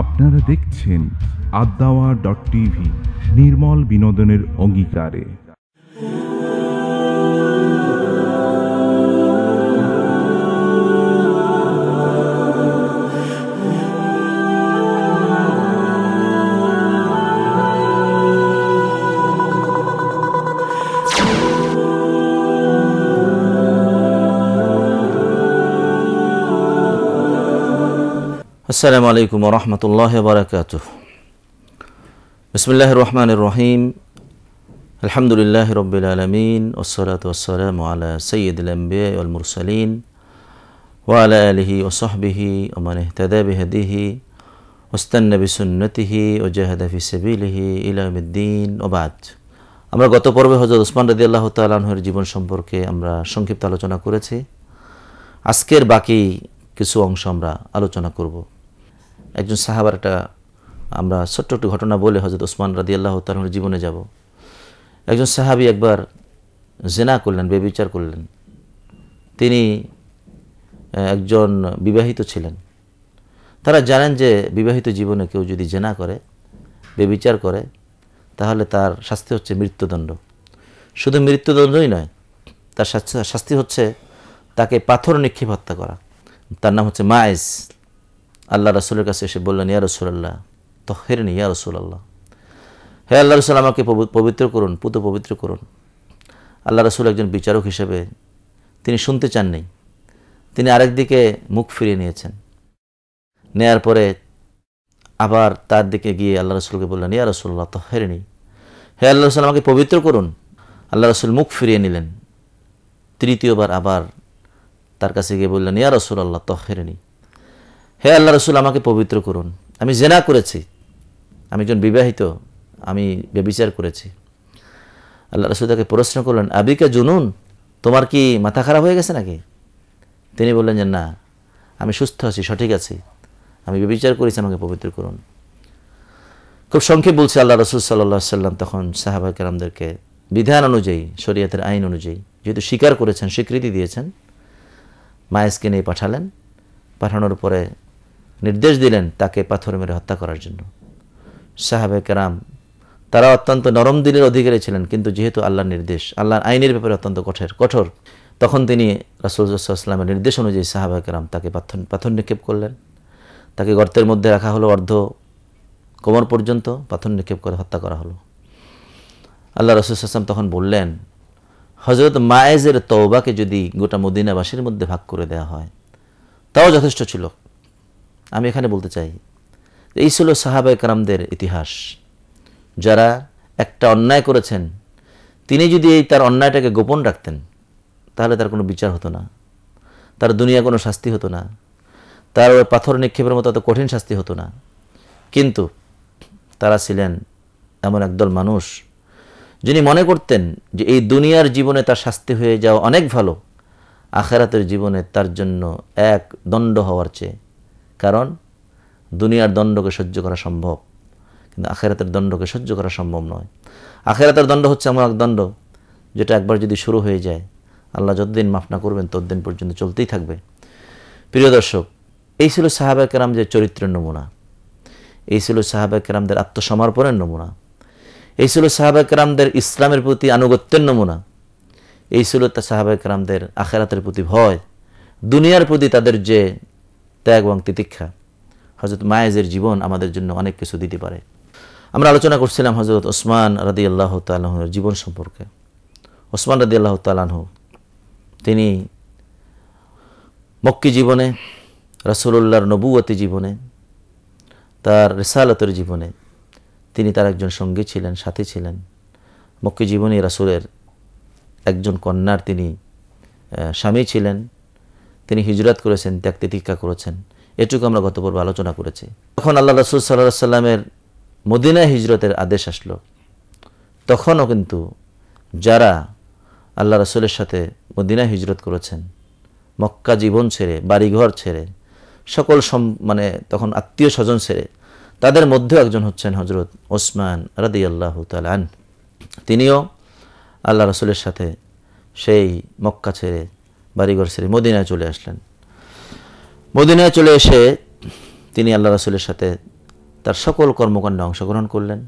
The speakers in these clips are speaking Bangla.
আপনারা দেখছেন আদাওয়া ডট টিভি নির্মল বিনোদনের অঙ্গীকারে আসসালামু আলাইকুম রহমতুল্লাহ বারকাত বিসমুল্লাহ রহমান রহিম আলহামদুলিল্লাহ রবিল আলমিন ওসলাত ওসালাম আলা সৈয়দুল মুরসালিন ওয়ালা আলহি ওসহবিহি ওমান হদিহি ওস্তান্নবিসুন্নতিহি ও জাহাদাফি সবিলহি ইলামুদ্দিন ওবাদ আমরা গত পর্বে হজরত ওসমান রদি আল্লাহ তালাহর জীবন সম্পর্কে আমরা সংক্ষিপ্ত আলোচনা করেছি আজকের বাকি কিছু অংশ আমরা আলোচনা করব একজন সাহাবার একটা আমরা ছোট্ট একটু ঘটনা বলে হজরত ওসমান রাদি আল্লাহ তালুর জীবনে যাব একজন সাহাবি একবার জেনা করলেন বেবিচার করলেন তিনি একজন বিবাহিত ছিলেন তারা জানেন যে বিবাহিত জীবনে কেউ যদি জেনা করে বেবিচার করে তাহলে তার শাস্তি হচ্ছে মৃত্যুদণ্ড শুধু মৃত্যুদণ্ডই নয় তার শাস্তি হচ্ছে তাকে পাথর নিক্ষেপ হত্যা করা তার নাম হচ্ছে মায়েস আল্লাহ রসুলের কাছে এসে বললেন ইয়া রসুলাল্লাহ তহেরনি ইয়া রসুল্লাহ হে আল্লাহ রসুল আমাকে পবিত্র করুন পুত পবিত্র করুন আল্লাহ রসুল একজন বিচারক হিসেবে তিনি শুনতে চাননি তিনি আরেকদিকে মুখ ফিরিয়ে নিয়েছেন নেয়ার পরে আবার তার দিকে গিয়ে আল্লাহ রসুলকে বললেন ইয়া রসুল্লাহ নি হে আল্লাহ রসুল আমাকে পবিত্র করুন আল্লাহ রসুল মুখ ফিরিয়ে নিলেন তৃতীয়বার আবার তার কাছে গিয়ে বললেন ইয়া রসুল আল্লাহ তহেরনি হে আল্লাহ রসুল আমাকে পবিত্র করুন আমি জেনা করেছি আমি একজন বিবাহিত আমি বেবিচার করেছি আল্লাহ রসুল তাকে প্রশ্ন করলেন আবিকা জুনুন তোমার কি মাথা খারাপ হয়ে গেছে নাকি তিনি বললেন যে না আমি সুস্থ আছি সঠিক আছি আমি বেবিচার করেছি আমাকে পবিত্র করুন খুব সংক্ষেপ বলছে আল্লাহ রসুল সাল্লা সাল্লাম তখন সাহাবা কেরামদেরকে বিধান অনুযায়ী শরীয়তের আইন অনুযায়ী যেহেতু স্বীকার করেছেন স্বীকৃতি দিয়েছেন মায়েসকে নিয়ে পাঠালেন পাঠানোর পরে নির্দেশ দিলেন তাকে পাথর মেরে হত্যা করার জন্য সাহাবে কেরাম তারা অত্যন্ত নরম দিলের অধিকারী ছিলেন কিন্তু যেহেতু আল্লাহর নির্দেশ আল্লাহর আইনের ব্যাপারে অত্যন্ত কঠোর কঠোর তখন তিনি রাসুলসাল্লামের নির্দেশ অনুযায়ী সাহাবা কেরাম তাকে পাথর পাথর নিক্ষেপ করলেন তাকে গর্তের মধ্যে রাখা হলো অর্ধ কোমর পর্যন্ত পাথর নিক্ষেপ করে হত্যা করা হলো আল্লাহ রসুলাম তখন বললেন হজরত মায়েজের তৌবাকে যদি গোটা মদিনাবাসীর মধ্যে ভাগ করে দেওয়া হয় তাও যথেষ্ট ছিল আমি এখানে বলতে চাই এই ছিল সাহাবা কারামদের ইতিহাস যারা একটা অন্যায় করেছেন তিনি যদি এই তার অন্যায়টাকে গোপন রাখতেন তাহলে তার কোনো বিচার হতো না তার দুনিয়া কোনো শাস্তি হতো না তার ওই পাথর নিক্ষেপের মতো এত কঠিন শাস্তি হতো না কিন্তু তারা ছিলেন এমন একদল মানুষ যিনি মনে করতেন যে এই দুনিয়ার জীবনে তার শাস্তি হয়ে যাওয়া অনেক ভালো আখেরাতের জীবনে তার জন্য এক দণ্ড হওয়ার চেয়ে কারণ দুনিয়ার দণ্ডকে সহ্য করা সম্ভব কিন্তু আখেরাতের দণ্ডকে সহ্য করা সম্ভব নয় আখেরাতের দণ্ড হচ্ছে এমন এক দণ্ড যেটা একবার যদি শুরু হয়ে যায় আল্লাহ যতদিন মাফ না করবেন ততদিন পর্যন্ত চলতেই থাকবে প্রিয় দর্শক এই ছিল সাহাবা কেরাম যে চরিত্রের নমুনা এই ছিল সাহাবা কেরামদের আত্মসমর্পণের নমুনা এই ছিল সাহাবা কেরামদের ইসলামের প্রতি আনুগত্যের নমুনা এই ছিল তা সাহাবা কেরামদের আখেরাতের প্রতি ভয় দুনিয়ার প্রতি তাদের যে ত্যাগ এবং তিতিক্ষা হজরত মায়েজের জীবন আমাদের জন্য অনেক কিছু দিতে পারে আমরা আলোচনা করছিলাম হজরত ওসমান রাদি আল্লাহ তালাহর জীবন সম্পর্কে ওসমান রাদি আল্লাহ তালাহ তিনি মক্কি জীবনে রসুল্লাহর নবুয়তি জীবনে তার রেসালতের জীবনে তিনি তার একজন সঙ্গী ছিলেন সাথী ছিলেন মক্কি জীবনে রাসুলের একজন কন্যার তিনি স্বামী ছিলেন তিনি হিজরাত করেছেন ত্যাগ তিতিক্ষা করেছেন এটুকু আমরা গত পর্ব আলোচনা করেছি তখন আল্লাহ রসুল সাল্লাহ সাল্লামের মদিনায় হিজরতের আদেশ আসলো তখনও কিন্তু যারা আল্লাহ রসুলের সাথে মদিনায় হিজরত করেছেন মক্কা জীবন ছেড়ে বাড়িঘর ছেড়ে সকল সম মানে তখন আত্মীয় স্বজন ছেড়ে তাদের মধ্যেও একজন হচ্ছেন হজরত ওসমান রাদি আল্লাহ তালান তিনিও আল্লাহ রসুলের সাথে সেই মক্কা ছেড়ে বাড়িঘর ছেড়ে মদিনায় চলে আসলেন মদিনায় চলে এসে তিনি আল্লাহ রাসুলের সাথে তার সকল কর্মকাণ্ডে অংশগ্রহণ করলেন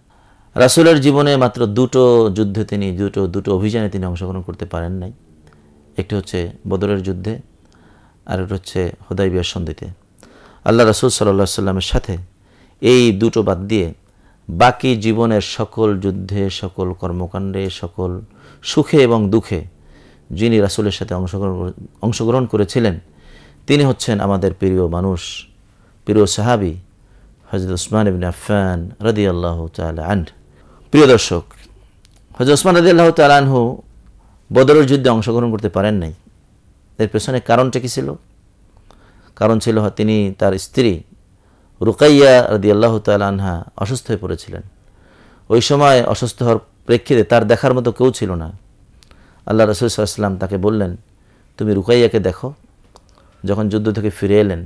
রাসুলের জীবনে মাত্র দুটো যুদ্ধে তিনি দুটো দুটো অভিযানে তিনি অংশগ্রহণ করতে পারেন নাই একটি হচ্ছে বদরের যুদ্ধে আর একটি হচ্ছে হোদাইবিয়ার সন্ধিতে আল্লাহ রাসুল সাল্লা সাল্লামের সাথে এই দুটো বাদ দিয়ে বাকি জীবনের সকল যুদ্ধে সকল কর্মকাণ্ডে সকল সুখে এবং দুঃখে যিনি রাসুলের সাথে অংশগ্রহণ অংশগ্রহণ করেছিলেন তিনি হচ্ছেন আমাদের প্রিয় মানুষ প্রিয় সাহাবি হজরত ওসমান ইবিন আফান রদি আল্লাহ আন প্রিয় দর্শক হজরত ওসমান রদি আল্লাহ তালাহু বদরের যুদ্ধে অংশগ্রহণ করতে পারেন নাই এর পেছনে কারণটা কী ছিল কারণ ছিল তিনি তার স্ত্রী রুকাইয়া রদি আল্লাহ আনহা অসুস্থ হয়ে পড়েছিলেন ওই সময় অসুস্থ হওয়ার প্রেক্ষিতে তার দেখার মতো কেউ ছিল না আল্লাহ সাল্লাম তাকে বললেন তুমি রুকাইয়াকে দেখো যখন যুদ্ধ থেকে ফিরে এলেন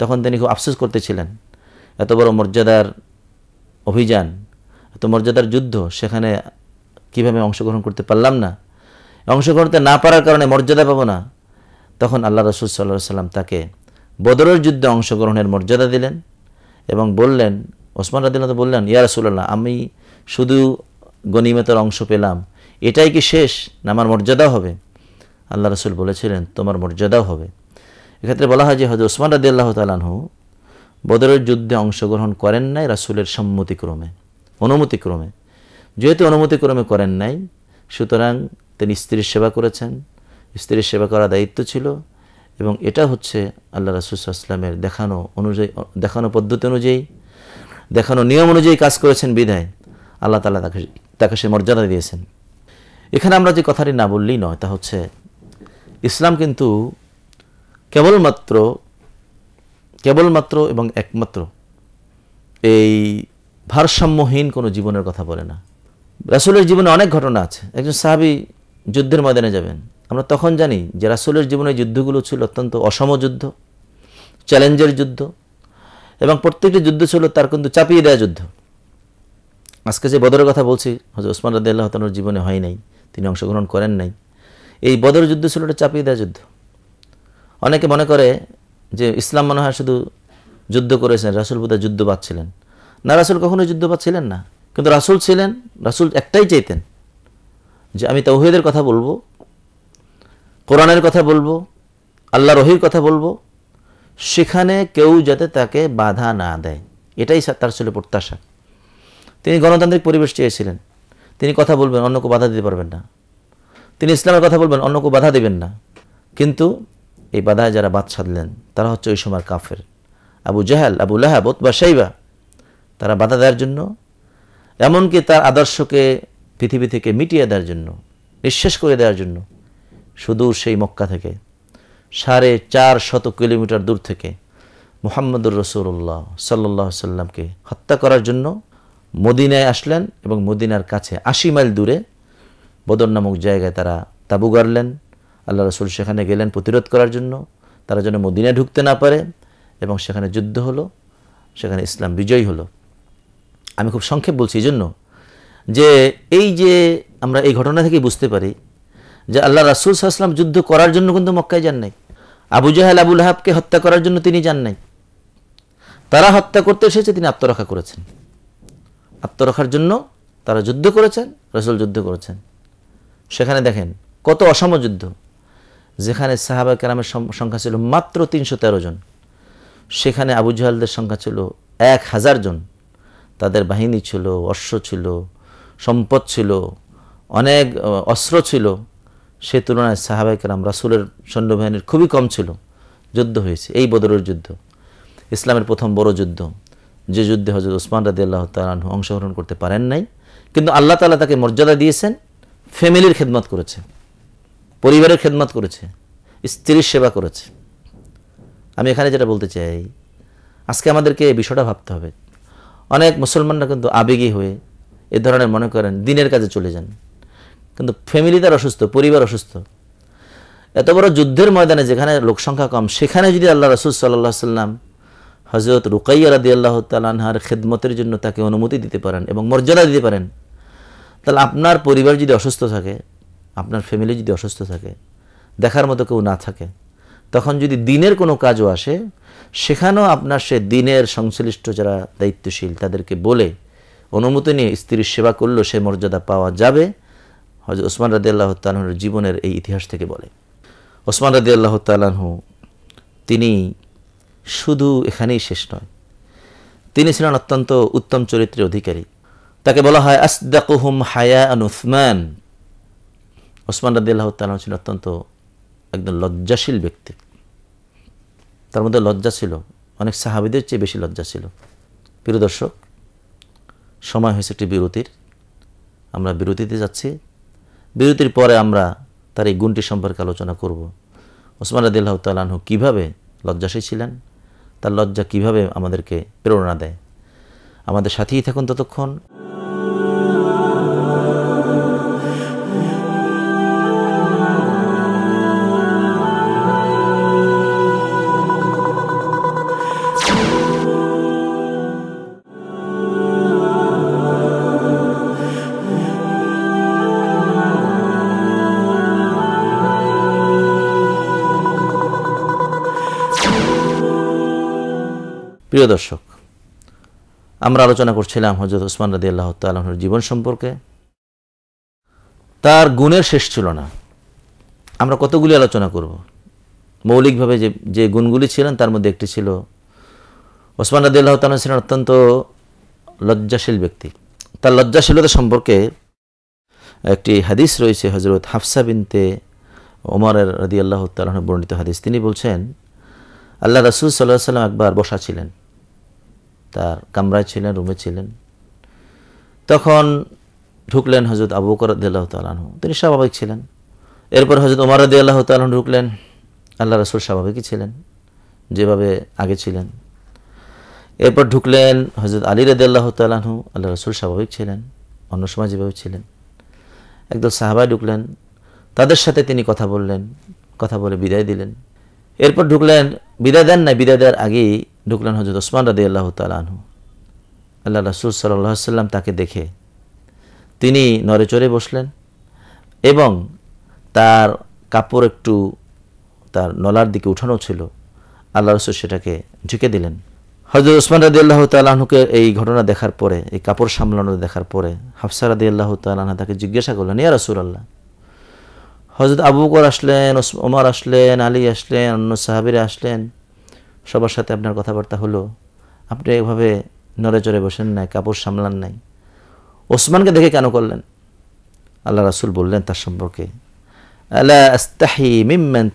তখন তিনি খুব আফসোস করতেছিলেন এত বড় মর্যাদার অভিযান এত মর্যাদার যুদ্ধ সেখানে কিভাবে অংশগ্রহণ করতে পারলাম না অংশগ্রহণ করতে না পারার কারণে মর্যাদা পাবো না তখন আল্লাহ রসুল সাল্লাহ সাল্লাম তাকে বদরের যুদ্ধে অংশগ্রহণের মর্যাদা দিলেন এবং বললেন ওসমান রাদিল্লা বললেন ইয়া রসুল্লাহ আমি শুধু গনিমতের অংশ পেলাম এটাই কি শেষ না আমার মর্যাদা হবে আল্লাহ রসুল বলেছিলেন তোমার মর্যাদাও হবে এক্ষেত্রে বলা হয় যে হজর ওসমান রাদি আল্লাহ তালাহু বদরের যুদ্ধে অংশগ্রহণ করেন নাই রাসুলের সম্মতিক্রমে অনুমতিক্রমে যেহেতু অনুমতিক্রমে করেন নাই সুতরাং তিনি স্ত্রীর সেবা করেছেন স্ত্রীর সেবা করার দায়িত্ব ছিল এবং এটা হচ্ছে আল্লাহ রাসুলামের দেখানো অনুযায়ী দেখানো পদ্ধতি অনুযায়ী দেখানো নিয়ম অনুযায়ী কাজ করেছেন বিধায় আল্লাহ তালা তাকে তাকে সে মর্যাদা দিয়েছেন এখানে আমরা যে কথাটি না বললেই নয় তা হচ্ছে ইসলাম কিন্তু কেবলমাত্র কেবলমাত্র এবং একমাত্র এই ভারসাম্যহীন কোনো জীবনের কথা বলে না রাসুলের জীবনে অনেক ঘটনা আছে একজন সাহাবি যুদ্ধের ময়দানে যাবেন আমরা তখন জানি যে রাসুলের জীবনে যুদ্ধগুলো ছিল অত্যন্ত অসম যুদ্ধ চ্যালেঞ্জের যুদ্ধ এবং প্রত্যেকটি যুদ্ধ ছিল তার কিন্তু চাপিয়ে দেওয়া যুদ্ধ আজকে যে বদরের কথা বলছি হজর ওসমান রাদিল্লাহ তানোর জীবনে হয় নাই তিনি অংশগ্রহণ করেন নাই এই বদর যুদ্ধ ছিল ওটা চাপিয়ে দেওয়া যুদ্ধ অনেকে মনে করে যে ইসলাম মনে হয় শুধু যুদ্ধ করেছেন রাসুল বোধহয় যুদ্ধ পাচ্ছিলেন না রাসুল কখনোই যুদ্ধ পাচ্ছিলেন না কিন্তু রাসুল ছিলেন রাসুল একটাই চাইতেন যে আমি তৌহেদের কথা বলবো কোরআনের কথা বলবো আল্লাহ রহির কথা বলবো সেখানে কেউ যাতে তাকে বাধা না দেয় এটাই তার ছিল প্রত্যাশা তিনি গণতান্ত্রিক পরিবেশ চেয়েছিলেন তিনি কথা বলবেন অন্যকে বাধা দিতে পারবেন না তিনি ইসলামের কথা বলবেন অন্যকে বাধা দেবেন না কিন্তু এই বাধায় যারা বাদ সাধলেন তারা হচ্ছে ওই সময়ের কাফের আবু জাহাল আবু লাহাব বা সাইবা তারা বাধা দেওয়ার জন্য এমনকি তার আদর্শকে পৃথিবী থেকে মিটিয়ে দেওয়ার জন্য নিঃশেষ করে দেওয়ার জন্য সুদূর সেই মক্কা থেকে সাড়ে চার শত কিলোমিটার দূর থেকে মোহাম্মদুর রসুল্লাহ সাল্লাহ সাল্লামকে হত্যা করার জন্য মদিনায় আসলেন এবং মদিনার কাছে আশি মাইল দূরে বদর নামক জায়গায় তারা তাবু গাড়লেন আল্লাহ রসুল সেখানে গেলেন প্রতিরোধ করার জন্য তারা যেন মদিনায় ঢুকতে না পারে এবং সেখানে যুদ্ধ হলো সেখানে ইসলাম বিজয়ী হলো আমি খুব সংক্ষেপ বলছি এই জন্য যে এই যে আমরা এই ঘটনা থেকে বুঝতে পারি যে আল্লাহ রাসুল সাল্লাম যুদ্ধ করার জন্য কিন্তু মক্কায় যান নাই আবু জাহেল আবুল হাবকে হত্যা করার জন্য তিনি যান নাই তারা হত্যা করতে এসেছে তিনি আত্মরক্ষা করেছেন আত্মরক্ষার জন্য তারা যুদ্ধ করেছেন রসুল যুদ্ধ করেছেন সেখানে দেখেন কত অসম যুদ্ধ যেখানে সাহাবা কেরামের সংখ্যা ছিল মাত্র তিনশো তেরো জন সেখানে আবু জাহালদের সংখ্যা ছিল এক হাজার জন তাদের বাহিনী ছিল অশ্ব ছিল সম্পদ ছিল অনেক অস্ত্র ছিল সে তুলনায় সাহাবা কেরাম রাসুলের সৈন্যবাহিনীর খুবই কম ছিল যুদ্ধ হয়েছে এই বদরের যুদ্ধ ইসলামের প্রথম বড় যুদ্ধ যে যুদ্ধে হজরত ওসমান রাদি আল্লাহ তালন অংশগ্রহণ করতে পারেন নাই কিন্তু আল্লাহ তালা তাকে মর্যাদা দিয়েছেন ফ্যামিলির খেদমত করেছে পরিবারের খেদমত করেছে স্ত্রীর সেবা করেছে আমি এখানে যেটা বলতে চাই আজকে আমাদেরকে এই বিষয়টা ভাবতে হবে অনেক মুসলমানরা কিন্তু আবেগী হয়ে এ ধরনের মনে করেন দিনের কাজে চলে যান কিন্তু ফ্যামিলি তার অসুস্থ পরিবার অসুস্থ এত বড় যুদ্ধের ময়দানে যেখানে লোকসংখ্যা কম সেখানে যদি আল্লাহ রসুল সাল্লাহ সাল্লাম হজরত রুকাইয়া রাদি আল্লাহ তালানহার খেদমতের জন্য তাকে অনুমতি দিতে পারেন এবং মর্যাদা দিতে পারেন তাহলে আপনার পরিবার যদি অসুস্থ থাকে আপনার ফ্যামিলি যদি অসুস্থ থাকে দেখার মতো কেউ না থাকে তখন যদি দিনের কোনো কাজও আসে সেখানেও আপনার সে দিনের সংশ্লিষ্ট যারা দায়িত্বশীল তাদেরকে বলে অনুমতি নিয়ে স্ত্রীর সেবা করলেও সে মর্যাদা পাওয়া যাবে হজরত ওসমান রাদি আল্লাহ তালহার জীবনের এই ইতিহাস থেকে বলে ওসমান রাদি আল্লাহ তালাহু তিনি শুধু এখানেই শেষ নয় তিনি ছিলেন অত্যন্ত উত্তম চরিত্রের অধিকারী তাকে বলা হয় আসদাকুহুম হায়া আন উসমান ওসমান রাদিল্লাহ ছিল অত্যন্ত একদম লজ্জাশীল ব্যক্তি তার মধ্যে লজ্জা ছিল অনেক সাহাবিদের চেয়ে বেশি লজ্জা ছিল প্রিয় দর্শক সময় হয়েছে একটি বিরতির আমরা বিরতিতে যাচ্ছি বিরতির পরে আমরা তার এই গুণটি সম্পর্কে আলোচনা করব ওসমান রাদিল্লাহ তাল্লাহ কীভাবে লজ্জাশী ছিলেন তার লজ্জা কিভাবে আমাদেরকে প্রেরণা দেয় আমাদের সাথেই থাকুন ততক্ষণ প্রিয় দর্শক আমরা আলোচনা করছিলাম হজরত ওসমান রাদি আল্লাহ তাল্লাহর জীবন সম্পর্কে তার গুণের শেষ ছিল না আমরা কতগুলি আলোচনা করব মৌলিকভাবে যে যে গুণগুলি ছিলেন তার মধ্যে একটি ছিল ওসমান রাদি আল্লাহ তাল্লাহ ছিলেন অত্যন্ত লজ্জাশীল ব্যক্তি তার লজ্জাশীলতা সম্পর্কে একটি হাদিস রয়েছে হজরত হাফসা বিনতে ওমরের রাদি আল্লাহ তাল্লাহ বর্ণিত হাদিস তিনি বলছেন আল্লাহ রসুল সাল্লাহ সাল্লাম একবার বসা ছিলেন তার কামরায় ছিলেন রুমে ছিলেন তখন ঢুকলেন হজরত আবু করদ্দাহ তালাহু তিনি স্বাভাবিক ছিলেন এরপর হজরত উমার রদি আল্লাহ ঢুকলেন আল্লাহ রসুল স্বাভাবিকই ছিলেন যেভাবে আগে ছিলেন এরপর ঢুকলেন হজরত আলী রদি আল্লাহ তালাহু আল্লাহ রসুল স্বাভাবিক ছিলেন অন্য সময় যেভাবে ছিলেন একদল সাহাবায় ঢুকলেন তাদের সাথে তিনি কথা বললেন কথা বলে বিদায় দিলেন এরপর ঢুকলেন বিদায় দেন না বিদায় দেওয়ার আগেই ঢুকলেন হজরত ওসমান রাদি আল্লাহ তালু আল্লাহ রাসুল সাল্লাহ সাল্লাম তাকে দেখে তিনি নড়ে চড়ে বসলেন এবং তার কাপড় একটু তার নলার দিকে উঠানো ছিল আল্লাহ রসুল সেটাকে ঝুঁকে দিলেন হজরত ওসমান রাদি আল্লাহ তালাহনুকে এই ঘটনা দেখার পরে এই কাপড় সামলানো দেখার পরে হাফসা রাদি আল্লাহ তালাহা তাকে জিজ্ঞাসা করলেন ইয়া রসুল আল্লাহ হজরত আবু আসলেন ওমর আসলেন আলী আসলেন অন্য সাহাবিরা আসলেন সবার সাথে আপনার কথাবার্তা হলো আপনি এভাবে নড়ে চড়ে বসেন নাই কাপড় সামলান নাই ওসমানকে দেখে কেন করলেন আল্লাহ রাসুল বললেন তার সম্পর্কে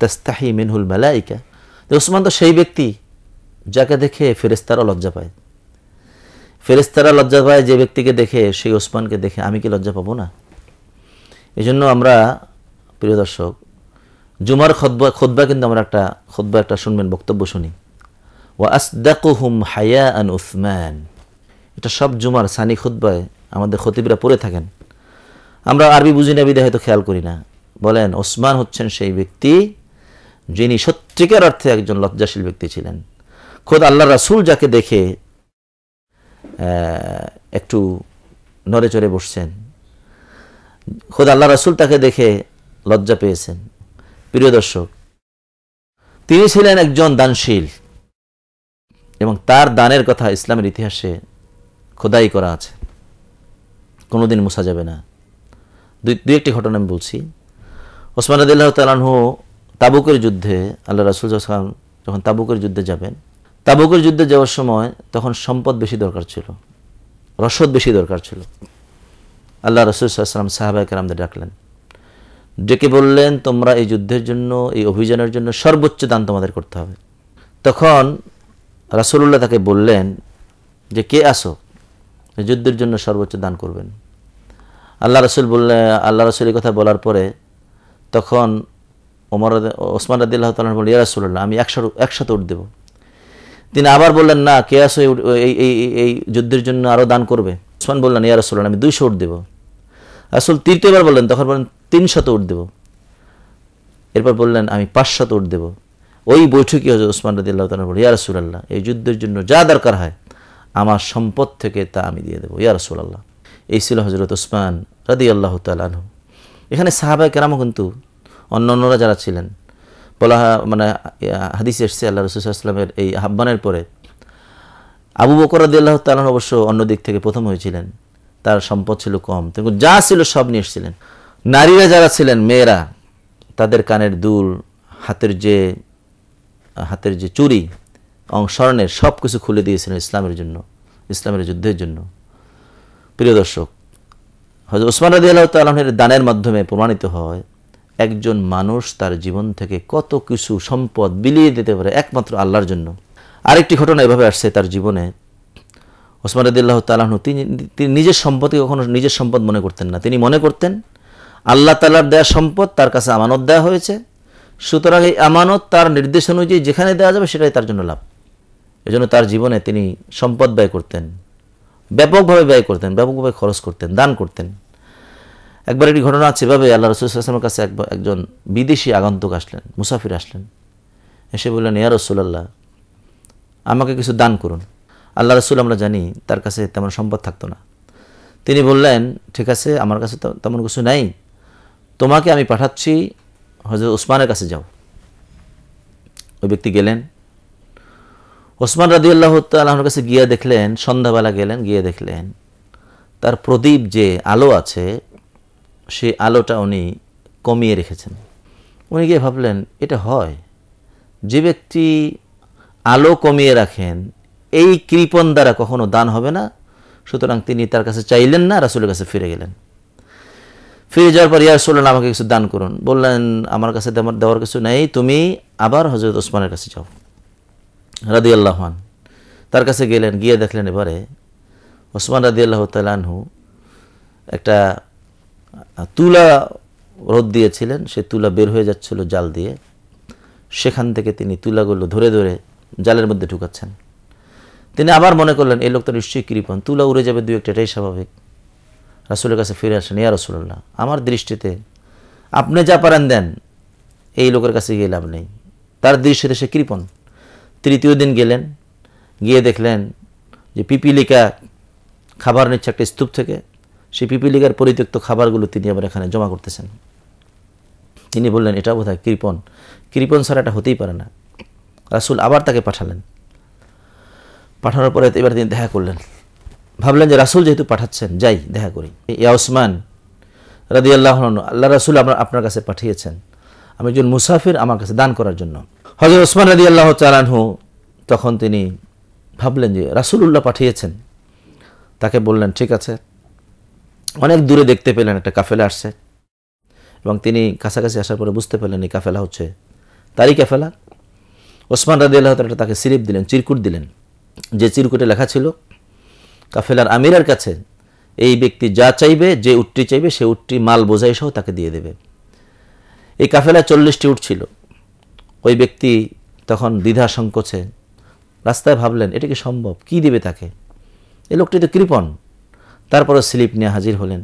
তাস্তাহি মিনহুল মালাইকা ওসমান তো সেই ব্যক্তি যাকে দেখে ফেরেস্তারা লজ্জা পায় ফেরেস্তারা লজ্জা পায় যে ব্যক্তিকে দেখে সেই ওসমানকে দেখে আমি কি লজ্জা পাবো না এই জন্য আমরা প্রিয় দর্শক জুমার খোদবা খোদবা কিন্তু আমরা একটা খোদবা একটা শুনবেন বক্তব্য শুনি ওয়াসদাকুহুম হায়া আন উসমান এটা সব জুমার সানি খুদ্বায় আমাদের খতিবরা পড়ে থাকেন আমরা আরবি বুঝি না বিদায় হয়তো খেয়াল করি না বলেন ওসমান হচ্ছেন সেই ব্যক্তি যিনি সত্যিকার অর্থে একজন লজ্জাশীল ব্যক্তি ছিলেন খোদ আল্লাহ রাসুল যাকে দেখে একটু নড়ে চড়ে বসছেন খোদ আল্লাহ রাসুল তাকে দেখে লজ্জা পেয়েছেন প্রিয় দর্শক তিনি ছিলেন একজন দানশীল এবং তার দানের কথা ইসলামের ইতিহাসে খোদাই করা আছে কোনোদিন মুসা যাবে না দুই দুই একটি ঘটনা আমি বলছি ওসমান আদিল্লাহ তালানহ তাবুকের যুদ্ধে আল্লাহ রাসুল হাসান যখন তাবুকের যুদ্ধে যাবেন তাবুকের যুদ্ধে যাওয়ার সময় তখন সম্পদ বেশি দরকার ছিল রসদ বেশি দরকার ছিল আল্লাহ রসুল সাল্লাম সাহাবাহ কালামদের ডাকলেন ডেকে বললেন তোমরা এই যুদ্ধের জন্য এই অভিযানের জন্য সর্বোচ্চ দান তোমাদের করতে হবে তখন রাসুল্লাহ তাকে বললেন যে কে আসো যুদ্ধের জন্য সর্বোচ্চ দান করবেন আল্লাহ রসুল বললে আল্লাহ রসুল কথা বলার পরে তখন ওমর ওসমান রাদিল্লাহ তালন বললেন রাসুল্লাহ আমি একশো একশত উঠ দেব তিনি আবার বললেন না কে আসো এই এই এই যুদ্ধের জন্য আরও দান করবে ওসমান বললেন ইয়ারাসুল্লাহ আমি দুইশো উঠ দেব রাসুল তৃতীয়বার বললেন তখন বললেন তিনশত উঠ দেব এরপর বললেন আমি পাঁচশত উঠ দেবো ওই বৈঠকে হজরত ওসমান রদি আল্লাহ তালা বলে ইয়ারসুলাল্লাহ এই যুদ্ধের জন্য যা দরকার হয় আমার সম্পদ থেকে তা আমি দিয়ে দেবো আল্লাহ এই ছিল হজরত ওসমান রদি আল্লাহ তালাহ এখানে সাহাবা কেরামও কিন্তু অন্য অন্যরা যারা ছিলেন বলা মানে হাদিস এসছে আল্লাহ রসুলামের এই আহ্বানের পরে আবু বকর রদি আল্লাহ তালন অবশ্য অন্য দিক থেকে প্রথম হয়েছিলেন তার সম্পদ ছিল কম কিন্তু যা ছিল সব নিয়ে এসেছিলেন নারীরা যারা ছিলেন মেয়েরা তাদের কানের দুল হাতের যে হাতের যে চুরি অংশরণের সব কিছু খুলে দিয়েছিলেন ইসলামের জন্য ইসলামের যুদ্ধের জন্য প্রিয় দর্শক হয়তো ওসমান রাজি আল্লাহ তালের দানের মাধ্যমে প্রমাণিত হয় একজন মানুষ তার জীবন থেকে কত কিছু সম্পদ বিলিয়ে দিতে পারে একমাত্র আল্লাহর জন্য আরেকটি ঘটনা এভাবে আসছে তার জীবনে ওসমান রাজি আল্লাহ তিনি তিনি নিজের সম্পদকে কখনো নিজের সম্পদ মনে করতেন না তিনি মনে করতেন আল্লাহ তালার দেয়া সম্পদ তার কাছে আমানত দেওয়া হয়েছে সুতরাং এই আমানত তার নির্দেশ অনুযায়ী যেখানে দেওয়া যাবে সেটাই তার জন্য লাভ এজন্য তার জীবনে তিনি সম্পদ ব্যয় করতেন ব্যাপকভাবে ব্যয় করতেন ব্যাপকভাবে খরচ করতেন দান করতেন একবার একটি ঘটনা আছে এভাবে আল্লাহ রসুলামের কাছে একজন বিদেশি আগন্তুক আসলেন মুসাফির আসলেন এসে বললেন ইয়া রসুল্লাহ আমাকে কিছু দান করুন আল্লাহ রসুল আমরা জানি তার কাছে তেমন সম্পদ থাকতো না তিনি বললেন ঠিক আছে আমার কাছে তেমন কিছু নাই তোমাকে আমি পাঠাচ্ছি হজরত ওসমানের কাছে যাও ওই ব্যক্তি গেলেন ওসমান রাদিউল্লাহ আল্লাহর কাছে গিয়ে দেখলেন সন্ধ্যাবেলা গেলেন গিয়ে দেখলেন তার প্রদীপ যে আলো আছে সে আলোটা উনি কমিয়ে রেখেছেন উনি গিয়ে ভাবলেন এটা হয় যে ব্যক্তি আলো কমিয়ে রাখেন এই কৃপন দ্বারা কখনো দান হবে না সুতরাং তিনি তার কাছে চাইলেন না রাসুলের কাছে ফিরে গেলেন ফিরে যাওয়ার পর ইয়ার রসুল্লাহ আমাকে কিছু দান করুন বললেন আমার কাছে দেওয়ার কিছু নেই তুমি আবার হজরত ওসমানের কাছে যাও রাদি আল্লাহান তার কাছে গেলেন গিয়ে দেখলেন এবারে ওসমান রাদি আল্লাহ তালানহু একটা তুলা রোদ দিয়েছিলেন সে তুলা বের হয়ে যাচ্ছিল জাল দিয়ে সেখান থেকে তিনি তুলাগুলো ধরে ধরে জালের মধ্যে ঢুকাচ্ছেন তিনি আবার মনে করলেন এই লোকটা নিশ্চয়ই কৃপণ তুলা উড়ে যাবে দু একটা এটাই স্বাভাবিক রাসুলের কাছে ফিরে আসেন ইয়া রসুল্লাহ আমার দৃষ্টিতে আপনি যা পারেন দেন এই লোকের কাছে গিয়ে লাভ নেই তার দৃষ্টিতে সে কৃপণ তৃতীয় দিন গেলেন গিয়ে দেখলেন যে পিপিলিকা খাবার নিচ্ছে একটা স্তূপ থেকে সেই পিপিলিকার পরিত্যক্ত খাবারগুলো তিনি আবার এখানে জমা করতেছেন তিনি বললেন এটা বোধহয় কৃপণ কৃপণ ছাড়া এটা হতেই পারে না রাসুল আবার তাকে পাঠালেন পাঠানোর পরে এবার তিনি দেখা করলেন ভাবলেন যে রাসুল যেহেতু পাঠাচ্ছেন যাই দেখা করি ইয়া ওসমান রাদি আল্লাহ আল্লাহ রাসুল আপনার আপনার কাছে পাঠিয়েছেন আমি একজন মুসাফির আমার কাছে দান করার জন্য হজর ওসমান রাদি আল্লাহ চালানহু তখন তিনি ভাবলেন যে রাসুলুল্লাহ পাঠিয়েছেন তাকে বললেন ঠিক আছে অনেক দূরে দেখতে পেলেন একটা কাফেলা আসছে এবং তিনি কাছাকাছি আসার পরে বুঝতে পেলেন এই কাফেলা হচ্ছে তারই কাফেলা ওসমান রাদি আল্লাহ তাকে সিরিপ দিলেন চিরকুট দিলেন যে চিরকুটে লেখা ছিল কাফেলার আমিরের কাছে এই ব্যক্তি যা চাইবে যে উটটি চাইবে সে উটটি মাল বোঝাই সহ তাকে দিয়ে দেবে এই কাফেলায় চল্লিশটি উঠ ছিল ওই ব্যক্তি তখন দ্বিধা সংকোচে রাস্তায় ভাবলেন এটা কি সম্ভব কি দেবে তাকে এই লোকটি তো কৃপণ তারপরে স্লিপ নিয়ে হাজির হলেন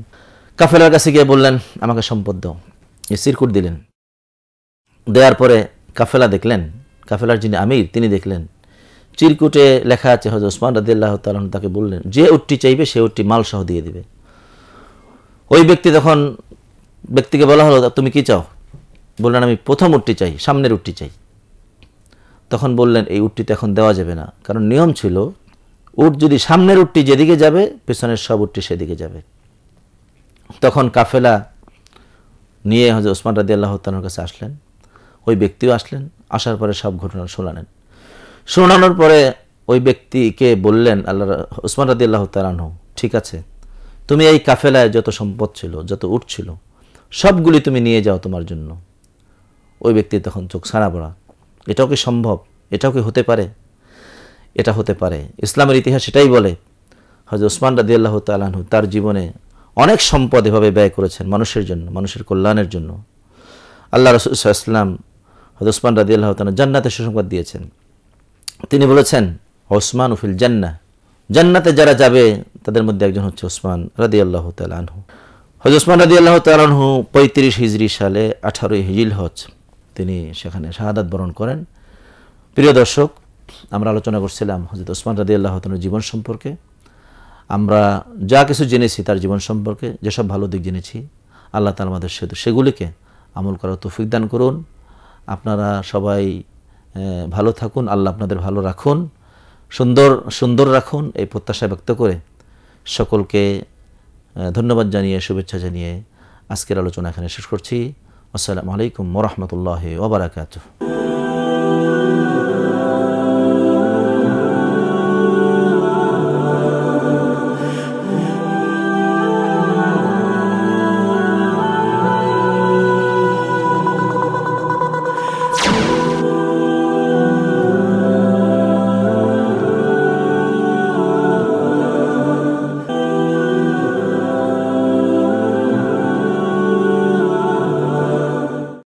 কাফেলার কাছে গিয়ে বললেন আমাকে সম্পদ দাও এ সিরকুট দিলেন দেওয়ার পরে কাফেলা দেখলেন কাফেলার যিনি আমির তিনি দেখলেন চিরকুটে লেখা আছে হজরত ওসমান রাদিল্লাহ তালন তাকে বললেন যে উটটি চাইবে সে উটটি মালসহ দিয়ে দিবে ওই ব্যক্তি তখন ব্যক্তিকে বলা হলো তুমি কি চাও বললেন আমি প্রথম উটটি চাই সামনের উটটি চাই তখন বললেন এই উটটিতে এখন দেওয়া যাবে না কারণ নিয়ম ছিল উট যদি সামনের উটটি যেদিকে যাবে পেছনের সব উটটি সেদিকে যাবে তখন কাফেলা নিয়ে হজরত ওসমান রাদিয়াল্লাহ আল্লাহ কাছে আসলেন ওই ব্যক্তিও আসলেন আসার পরে সব ঘটনা শোনালেন শোনানোর পরে ওই ব্যক্তিকে বললেন আল্লাহ উসমান রাদি আল্লাহ তালানহ ঠিক আছে তুমি এই কাফেলায় যত সম্পদ ছিল যত উঠ ছিল সবগুলি তুমি নিয়ে যাও তোমার জন্য ওই ব্যক্তি তখন চোখ সারা পড়া এটাও কি সম্ভব এটাও কি হতে পারে এটা হতে পারে ইসলামের ইতিহাস সেটাই বলে হজরত ওসমান রাদি আল্লাহ তালানহু তার জীবনে অনেক সম্পদ এভাবে ব্যয় করেছেন মানুষের জন্য মানুষের কল্যাণের জন্য আল্লাহ রসুল ইসলাম হজরত ওসমান রাদি আল্লাহ তালা জান্নাতে সুসংবাদ দিয়েছেন তিনি বলেছেন ওসমান উফিল জান্না জান্নাতে যারা যাবে তাদের মধ্যে একজন হচ্ছে ওসমান রাদি আল্লাহ তালহু হজ ওসমান রাদি আল্লাহ তালহু পঁয়ত্রিশ হিজরি সালে আঠারোই হিজিল হজ তিনি সেখানে শাহাদাত বরণ করেন প্রিয় দর্শক আমরা আলোচনা করছিলাম হজরত ওসমান রাদি আল্লাহ তালুর জীবন সম্পর্কে আমরা যা কিছু জেনেছি তার জীবন সম্পর্কে যেসব ভালো দিক জেনেছি আল্লাহ তালা আমাদের সেগুলিকে আমল করার তৌফিক দান করুন আপনারা সবাই ভালো থাকুন আল্লাহ আপনাদের ভালো রাখুন সুন্দর সুন্দর রাখুন এই প্রত্যাশা ব্যক্ত করে সকলকে ধন্যবাদ জানিয়ে শুভেচ্ছা জানিয়ে আজকের আলোচনা এখানে শেষ করছি আসসালামু আলাইকুম রহমতুল্লাহ ওবরাকাতুহ